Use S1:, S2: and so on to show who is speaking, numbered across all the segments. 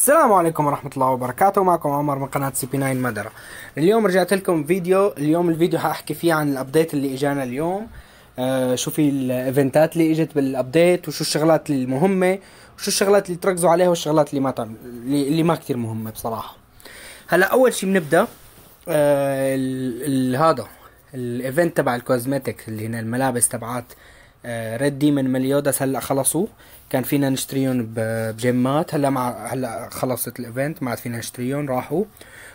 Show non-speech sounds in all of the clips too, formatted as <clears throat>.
S1: السلام عليكم ورحمة الله وبركاته معكم عمر من قناة سي بي 9 مدرة اليوم رجعت لكم فيديو اليوم الفيديو حاحكي فيه عن الابديت اللي اجانا اليوم آه شو في الايفنتات اللي اجت بالابديت وشو الشغلات المهمة وشو الشغلات اللي تركزوا عليها والشغلات اللي ما تعمل اللي ما كتير مهمة بصراحة هلا اول شي بنبدا آه هذا الايفنت تبع الكوزمتيك اللي هنا الملابس تبعات ريد ديمن مليوداس هلا خلصوا كان فينا نشتريهم بجيمات هلا مع هلا خلصت الايفنت ما عاد فينا نشتريهم راحوا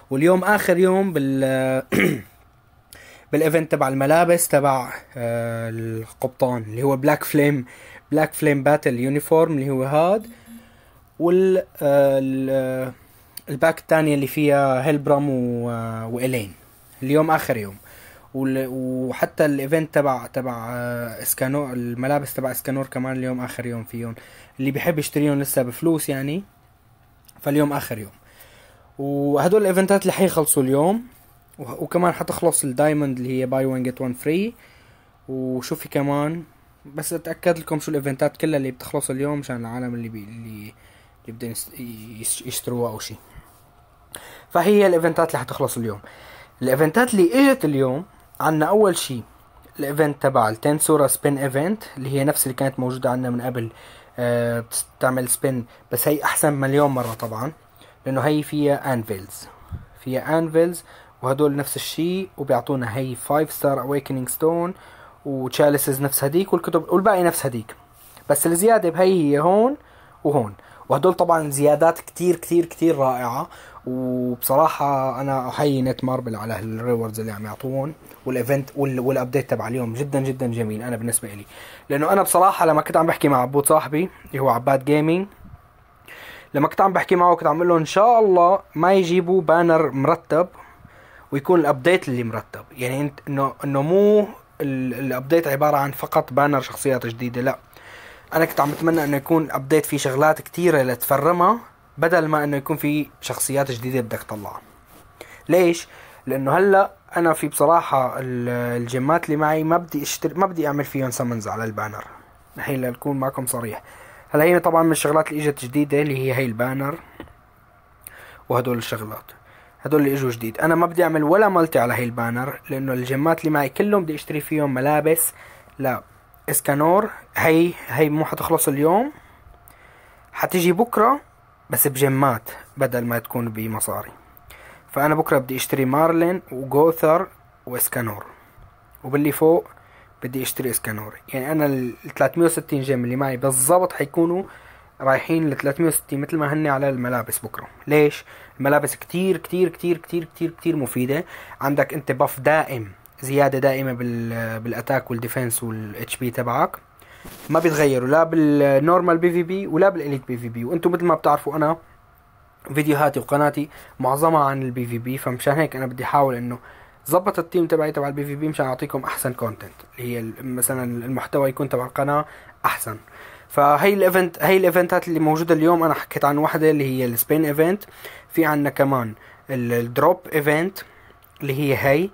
S1: واليوم اخر يوم بال <coughs> بالايفنت تبع الملابس تبع آه، القبطان اللي هو بلاك فليم بلاك فليم باتل يونيفورم اللي هو هاد وال آه، آه، الباك الثانية اللي فيها هيلبرام وإلين اليوم آخر يوم وحتى الايفنت تبع تبع اسكانور الملابس تبع اسكانور كمان اليوم اخر يوم فيهم اللي بيحب يشتريهم لسه بفلوس يعني فاليوم اخر يوم وهدول الايفنتات اللي حيخلصوا اليوم وكمان حتخلص الدايموند اللي هي باي 1 جيت 1 فري وشوفي كمان بس اتاكد لكم شو الايفنتات كلها اللي بتخلص اليوم مشان العالم اللي بي اللي اللي بدهم يشتروها او شيء فهي الايفنتات اللي حتخلص اليوم الايفنتات اللي اجت اليوم عندنا اول شيء الايفنت تبع التنسورا سبين ايفنت اللي هي نفس اللي كانت موجوده عندنا من قبل أه بتعمل سبين بس هي احسن مليون مره طبعا لانه هي فيها انفيلز فيها انفيلز وهدول نفس الشيء وبيعطونا هي 5 ستار اويكننج ستون وتشاليسز نفس هديك والكتب والباقي نفس هديك بس الزياده بهي هي هون وهون وهدول طبعا زيادات كتير كتير كتير رائعة وبصراحة أنا أحيي نت ماربل على الريوردز اللي عم يعطوهم والايفنت والابديت تبع اليوم جدا جدا جميل أنا بالنسبة لي لأنه أنا بصراحة لما كنت عم بحكي مع عبود صاحبي اللي هو عباد جيمنج لما كنت عم بحكي معه كنت عم اقول له إن شاء الله ما يجيبوا بانر مرتب ويكون الابديت اللي مرتب يعني انت انه انه مو الابديت عباره عن فقط بانر شخصيات جديده لا انا كنت عم بتمنى انه يكون ابديت فيه شغلات كثيره لتفرمها بدل ما انه يكون في شخصيات جديده بدك تطلعها ليش لانه هلا انا في بصراحه الجيمات اللي معي ما بدي اشتري ما بدي اعمل فيهم سمنز على البانر الحين لنكون معكم صريح هلا هي طبعا من الشغلات اللي اجت جديده اللي هي هي البانر وهدول الشغلات هدول اللي اجوا جديد انا ما بدي اعمل ولا ملتي على هي البانر لانه الجيمات اللي معي كلهم بدي اشتري فيهم ملابس لا اسكانور هي هي مو حتخلص اليوم حتيجي بكره بس بجيمات بدل ما تكون بمصاري فأنا بكرة بدي أشتري مارلين وجوثر وإسكانور وباللي فوق بدي اشتري اسكانور يعني انا ال 360 جيم اللي معي بالضبط حيكونوا رايحين ل 360 مثل ما هن على الملابس بكره ليش الملابس كتير كتير كتير كتير كتير كتير مفيدة عندك انت بف دائم زيادة دائمة بال بالاتاك والديفنس والاتش بي تبعك ما بيتغيروا لا بالنورمال بي في بي ولا بالاليت بي في بي وانتم مثل ما بتعرفوا انا فيديوهاتي وقناتي معظمها عن البي في بي فمشان هيك انا بدي احاول انه ظبط التيم تبعي تبع البي في بي مشان اعطيكم احسن كونتنت اللي هي مثلا المحتوى يكون تبع القناه احسن فهي الايفنت هي الايفنتات اللي موجوده اليوم انا حكيت عن واحده اللي هي السبين ايفنت في عندنا كمان الدروب ايفنت اللي هي هي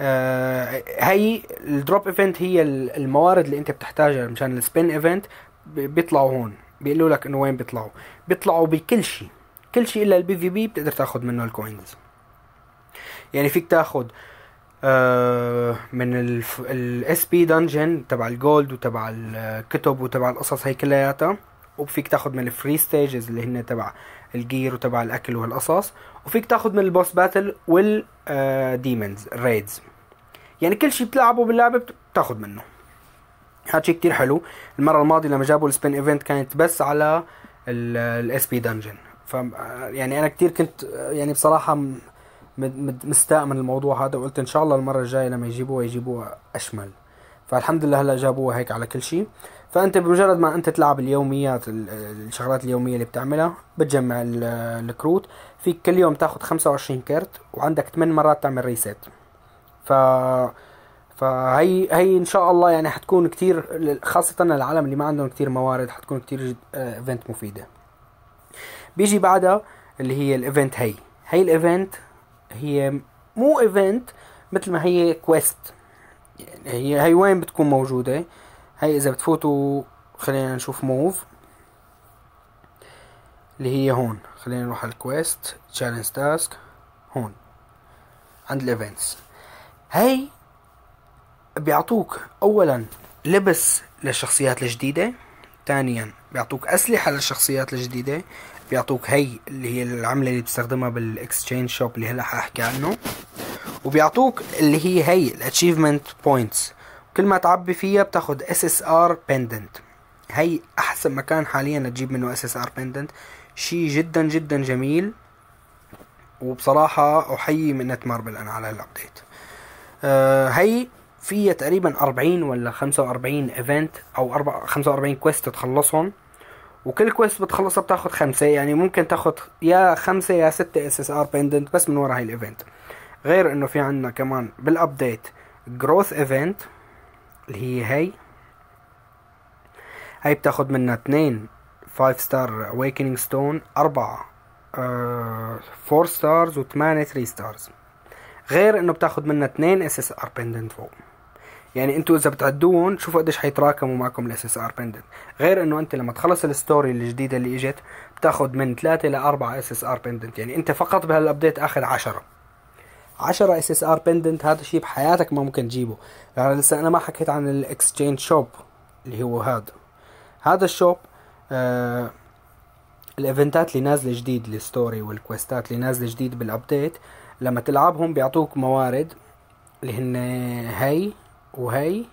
S1: آه، هي الدروب ايفنت هي الموارد اللي انت بتحتاجها مشان السبين ايفنت بيطلعوا هون بيقولوا لك انه وين بيطلعوا بيطلعوا بكل شيء كل شيء الا البي في بي بتقدر تاخذ منه الكوينز يعني فيك تاخذ آه، من الاس بي دنجن تبع الجولد وتبع الكتب وتبع القصص هي كلياتها وفيك تاخذ من الفري ستيجز اللي هن تبع الجير وتبع الاكل والقصص وفيك تاخد من البوس باتل والديمونز الريدز آه، يعني كل شيء بتلعبه باللعبه بتاخد منه هذا شيء كتير حلو المره الماضيه لما جابوا السبين ايفنت كانت بس على الاس بي دنجن ف آه، يعني انا كتير كنت آه، يعني بصراحه مستاء من الموضوع هذا وقلت ان شاء الله المره الجايه لما يجيبوها يجيبوها اشمل فالحمد لله هلا جابوها هيك على كل شيء فانت بمجرد ما انت تلعب اليوميات الشغلات اليوميه اللي بتعملها بتجمع الكروت فيك كل يوم تاخذ 25 كرت وعندك 8 مرات تعمل ريسيت ف فهي هي ان شاء الله يعني حتكون كتير خاصة العالم اللي ما عندهم كتير موارد حتكون كتير ايفنت آه، مفيدة بيجي بعدها اللي هي الايفنت هي هي الايفنت هي مو ايفنت مثل ما هي كويست يعني هي هي وين بتكون موجودة هاي اذا بتفوتوا خلينا نشوف موف اللي هي هون خلينا نروح على الكويست تشالنج تاسك هون عند الايفنتس هاي بيعطوك اولا لبس للشخصيات الجديدة ثانيا بيعطوك اسلحة للشخصيات الجديدة بيعطوك هي اللي هي العملة اللي بتستخدمها بالاكسشينج شوب اللي هلا حاحكي عنه وبيعطوك اللي هي هي الاتشيفمنت بوينتس كل ما تعبي فيها بتاخد اس اس ار بندنت هي احسن مكان حاليا تجيب منه اس اس ار بندنت شيء جدا جدا جميل وبصراحة احيي من نت ماربل انا على الابديت آه، هي فيها تقريبا 40 ولا 45 ايفنت او 45 كويست تخلصهم وكل كويست بتخلصها بتاخد خمسة يعني ممكن تاخد يا خمسة يا ستة اس اس ار بندنت بس من ورا هاي الايفنت غير انه في عندنا كمان بالابديت جروث ايفنت اللي هي هاي هاي بتاخد منها اتنين 5 ستار اويكنينج ستون أربعة فور ستارز وثمانية 3 ستارز غير انه بتاخد منها اتنين اس اس ار بندنت فوق يعني انتوا اذا بتعدوهم شوفوا قديش حيتراكموا معكم الاس اس ار بندنت غير انه انت لما تخلص الستوري الجديدة اللي اجت بتاخد من ثلاثة لأربعة اس اس ار بندنت يعني انت فقط بهالابديت اخذ عشرة 10 اس اس ار بندنت هذا الشيء بحياتك ما ممكن تجيبه يعني لسه انا ما حكيت عن الاكسشينج شوب اللي هو هذا هذا الشوب آه الايفنتات اللي نازله جديد الستوري والكويستات اللي نازله جديد بالابديت لما تلعبهم بيعطوك موارد اللي هن هي وهي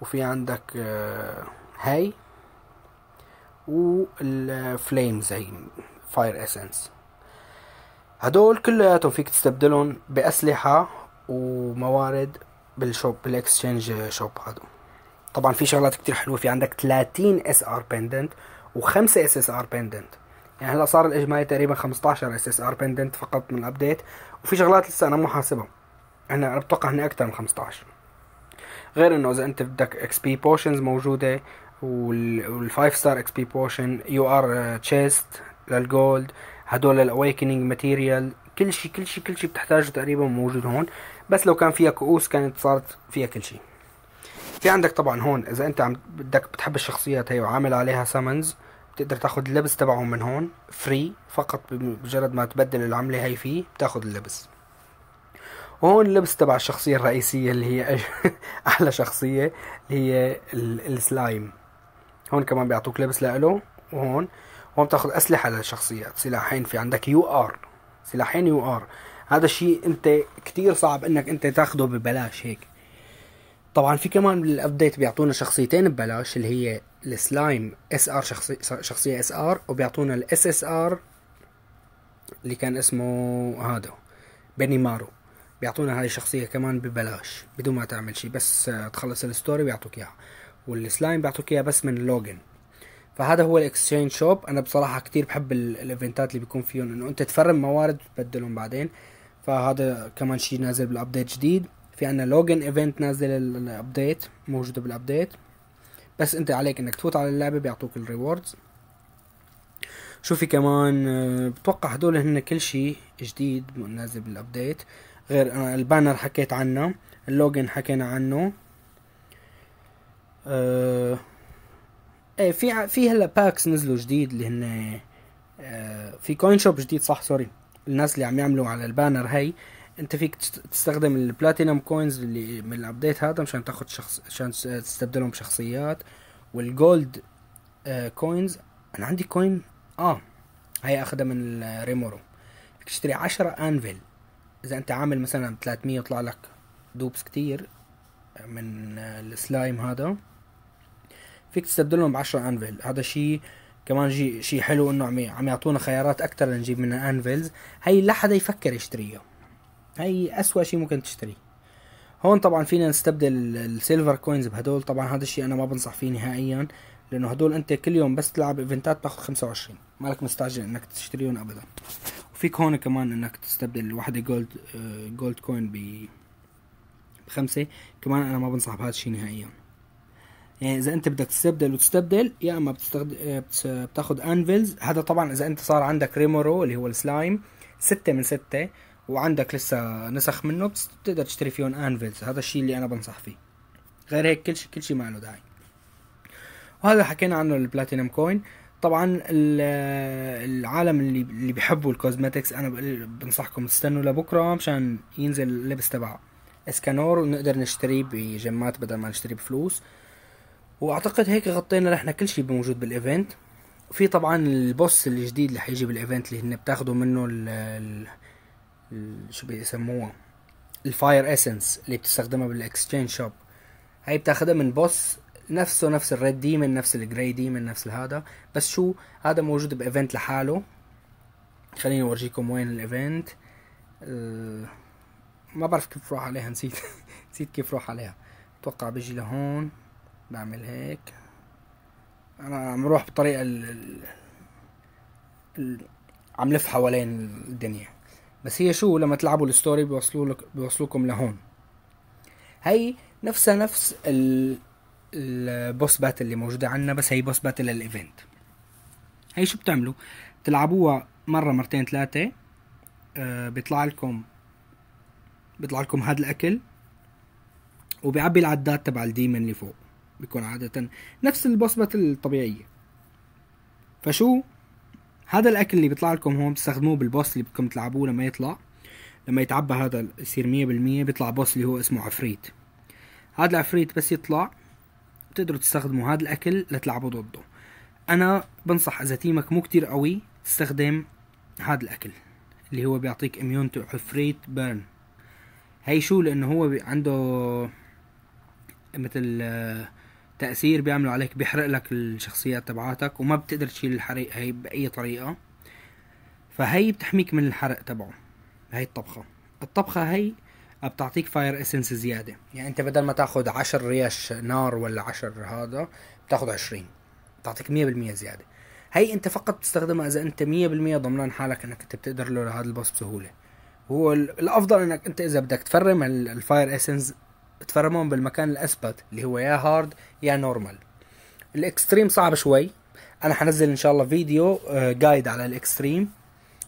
S1: وفي عندك آه هي والفليمز هي فاير اسنس هدول كلياتهم فيك تستبدلهم بأسلحة وموارد بالشوب بالاكسشينج شوب هذا طبعا في شغلات كتير حلوة في عندك 30 اس ار بندنت و5 اس اس ار بندنت يعني هلا صار الاجمالي تقريبا 15 اس اس ار بندنت فقط من الابديت وفي شغلات لسه انا مو حاسبها انا بتوقع هن اكثر من 15 غير انه اذا انت بدك اكس بي بوشنز موجوده وال5 ستار اكس بي بوشن يو ار تشيست للجولد هدول الاويكنينج ماتيريال كل شيء كل شيء كل شيء بتحتاجه تقريبا موجود هون بس لو كان فيها كؤوس كانت صارت فيها كل شيء في عندك طبعا هون اذا انت عم بدك بتحب الشخصيات هي وعامل عليها سامنز بتقدر تاخذ اللبس تبعهم من هون فري فقط بمجرد ما تبدل العمله هي فيه بتاخذ اللبس وهون اللبس تبع الشخصية الرئيسية اللي هي أحلى <laughs> شخصية اللي هي السلايم هون كمان بيعطوك لبس لإله وهون هون بتاخد اسلحه للشخصيات سلاحين في عندك يو ار سلاحين يو ار هذا الشيء انت كتير صعب انك انت تاخده ببلاش هيك طبعا في كمان بالابديت بيعطونا شخصيتين ببلاش اللي هي السلايم اس ار شخصي شخصيه اس ار وبيعطونا الاس اس ار اللي كان اسمه هذا بني مارو بيعطونا هاي الشخصيه كمان ببلاش بدون ما تعمل شيء بس تخلص الستوري بيعطوك اياها والسلايم بيعطوك اياها بس من لوجن فهذا هو الاكسشينج شوب انا بصراحه كتير بحب الايفنتات اللي بيكون فيهم انه انت تفرم موارد وتبدلهم بعدين فهذا كمان شيء نازل بالابديت جديد في عندنا لوجن ايفنت نازل الابديت موجوده بالابديت بس انت عليك انك تفوت على اللعبه بيعطوك الريوردز شوفي كمان آه، بتوقع هدول هن كل شيء جديد نازل بالابديت غير البانر حكيت عنه اللوجن حكينا عنه أه ايه في في هلا باكس نزلوا جديد اللي هن آه، في كوين شوب جديد صح سوري الناس اللي عم يعملوا على البانر هي انت فيك تستخدم البلاتينم كوينز اللي من الابديت هذا مشان تاخذ شخص عشان تستبدلهم بشخصيات والجولد كوينز آه، انا عندي كوين اه هي اخذها من ريمورو فيك تشتري عشرة انفيل اذا انت عامل مثلا 300 يطلع لك دوبس كتير من آه، السلايم هذا فيك تستبدلهم ب 10 انفيل هذا شيء كمان شيء شيء حلو انه عم عم يعطونا خيارات اكثر لنجيب من الانفيلز هي لا حدا يفكر يشتريها هي اسوا شيء ممكن تشتريه هون طبعا فينا نستبدل السيلفر كوينز بهدول طبعا هذا الشيء انا ما بنصح فيه نهائيا لانه هدول انت كل يوم بس تلعب ايفنتات تاخذ 25 مالك مستعجل انك تشتريهم ابدا وفيك هون كمان انك تستبدل وحده جولد جولد كوين ب بخمسه كمان انا ما بنصح بهذا الشيء نهائيا يعني اذا انت بدك تستبدل وتستبدل يا اما بتستخد... بتاخد انفلز هذا طبعا اذا انت صار عندك ريمورو اللي هو السلايم ستة من ستة وعندك لسه نسخ منه بتقدر تشتري فيهم انفلز هذا الشيء اللي انا بنصح فيه غير هيك كل شيء كل شيء ما له داعي وهذا حكينا عنه البلاتينوم كوين طبعا العالم اللي اللي بيحبوا الكوزمتكس انا بنصحكم تستنوا لبكره مشان ينزل اللبس تبعه اسكانور ونقدر نشتريه بجمات بدل ما نشتريه بفلوس واعتقد هيك غطينا نحن كل شيء موجود بالايفنت في طبعا البوس الجديد اللي حيجي بالايفنت اللي هن بتاخدوا منه ال ال شو بيسموها الفاير اسنس اللي بتستخدمها بالاكستشينج شوب هاي بتاخدها من بوس نفسه نفس الريد ديمن نفس الجراي ديمن نفس هذا بس شو هذا موجود بايفنت لحاله خليني اورجيكم وين الايفنت آه، ما بعرف كيف روح عليها نسيت <laughs> نسيت كيف روح عليها اتوقع بيجي لهون بعمل هيك انا مروح بطريقه ال... ال... عم لف حوالين الدنيا بس هي شو لما تلعبوا الستوري بيوصلوا لك بيوصلوكم لهون هي نفسها نفس ال... البوس باتل اللي موجوده عندنا بس هي بوس باتل للايفنت هي شو بتعملوا بتلعبوها مره مرتين ثلاثه آه بيطلع لكم بيطلع لكم هذا الاكل وبيعبي العداد تبع الديمن اللي فوق بيكون عادة نفس البصمة الطبيعية فشو هذا الأكل اللي بيطلع لكم هون بتستخدموه بالبوس اللي بدكم تلعبوه لما يطلع لما يتعبى هذا يصير مية بالمية بيطلع بوس اللي هو اسمه عفريت هذا العفريت بس يطلع بتقدروا تستخدموا هذا الأكل لتلعبوا ضده أنا بنصح إذا تيمك مو كتير قوي تستخدم هذا الأكل اللي هو بيعطيك اميون تو عفريت بيرن هي شو لأنه هو عنده مثل آه، تأثير بيعملوا عليك بيحرق لك الشخصيات تبعاتك وما بتقدر تشيل الحريق هاي بأي طريقة فهي بتحميك من الحرق تبعه هاي الطبخة الطبخة هاي بتعطيك فاير اسنس زيادة يعني انت بدل ما تاخد عشر ريش نار ولا عشر هذا بتاخد عشرين بتعطيك مية بالمية زيادة هي انت فقط بتستخدمها اذا انت مية بالمية ضمنان حالك انك انت بتقدر له لهذا البوس بسهولة هو الافضل انك انت اذا بدك تفرم الفاير اسنس تفرمون بالمكان الأثبت اللي هو يا هارد يا نورمال الإكستريم صعب شوي أنا حنزل إن شاء الله فيديو جايد آه، على الإكستريم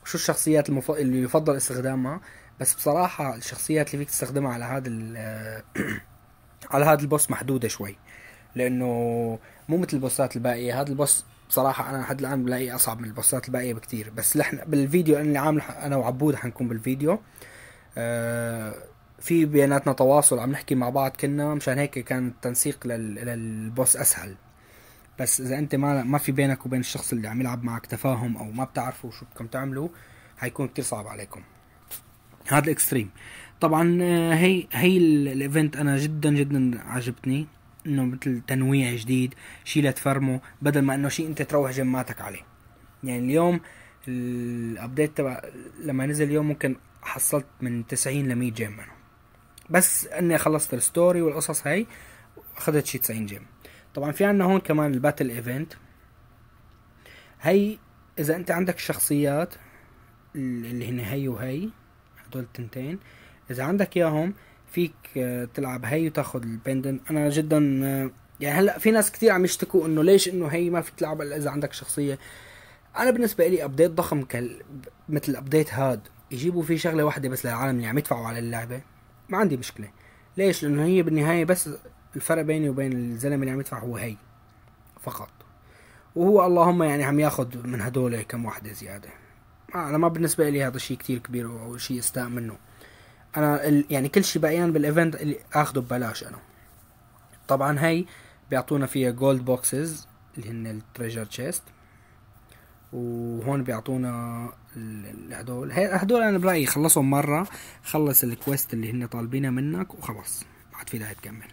S1: شو الشخصيات المف... اللي يفضل استخدامها بس بصراحة الشخصيات اللي فيك تستخدمها على هذا آه، <clears throat> على هذا البوس محدودة شوي لأنه مو مثل البوسات الباقية هذا البوس بصراحة أنا لحد الآن بلاقيه أصعب من البوسات الباقية بكتير بس لحنا بالفيديو أنا اللي عامل أنا وعبود حنكون بالفيديو آه، في بيناتنا تواصل عم نحكي مع بعض كنا مشان هيك كان التنسيق لل... للبوس اسهل بس اذا انت ما ما في بينك وبين الشخص اللي عم يلعب معك تفاهم او ما بتعرفوا شو بدكم تعملوا حيكون كتير صعب عليكم هذا الاكستريم طبعا آه، هي هي الايفنت انا جدا جدا عجبتني انه مثل تنويع جديد شيء لتفرمه بدل ما انه شيء انت تروح جماتك عليه يعني اليوم الابديت تبع لما نزل اليوم ممكن حصلت من 90 ل 100 جيم منه بس اني خلصت الستوري والقصص هاي اخذت شي 90 جيم طبعا في عنا هون كمان الباتل ايفنت هي اذا انت عندك شخصيات اللي هن هي وهي هدول التنتين اذا عندك اياهم فيك آه، تلعب هي وتاخذ البندنت انا جدا آه، يعني هلا في ناس كتير عم يشتكوا انه ليش انه هي ما فيك تلعب الا اذا عندك شخصيه انا بالنسبه لي ابديت ضخم كال مثل ابديت هاد يجيبوا فيه شغله واحده بس للعالم اللي عم يدفعوا على اللعبه ما عندي مشكله ليش لانه هي بالنهايه بس الفرق بيني وبين الزلمه اللي عم يدفع هو هي فقط وهو اللهم يعني عم ياخذ من هدول كم واحده زياده انا ما بالنسبه لي هذا شيء كتير كبير او شيء استاء منه انا ال... يعني كل شيء بقيان بالايفنت اللي اخده ببلاش انا طبعا هي بيعطونا فيها جولد بوكسز اللي هن التريجر تشيست وهون بيعطونا هدول هدول انا برايي خلصهم مره خلص الكويست اللي هن طالبينها منك وخلص ما عاد في داعي تكمل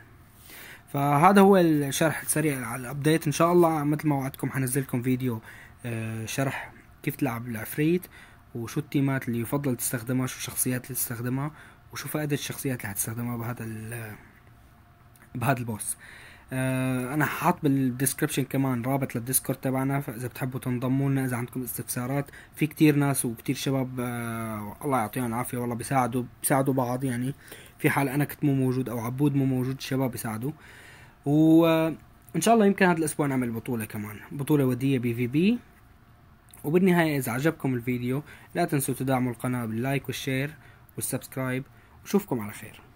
S1: فهذا هو الشرح السريع على الابديت ان شاء الله مثل ما وعدتكم حنزلكم فيديو آه، شرح كيف تلعب العفريت وشو التيمات اللي يفضل تستخدمها شو الشخصيات اللي تستخدمها وشو فائدة الشخصيات اللي حتستخدمها بهذا بهذا البوس آه، انا حاط بالديسكربشن كمان رابط للديسكورد تبعنا فاذا بتحبوا تنضموا لنا اذا عندكم استفسارات في كتير ناس وكتير شباب آه الله يعطيهم العافيه والله بيساعدوا بيساعدوا بعض يعني في حال انا كنت مو موجود او عبود مو موجود الشباب بيساعدوا وان آه، شاء الله يمكن هذا الاسبوع نعمل بطوله كمان بطوله وديه بي في بي وبالنهايه اذا عجبكم الفيديو لا تنسوا تدعموا القناه باللايك والشير والسبسكرايب وشوفكم على خير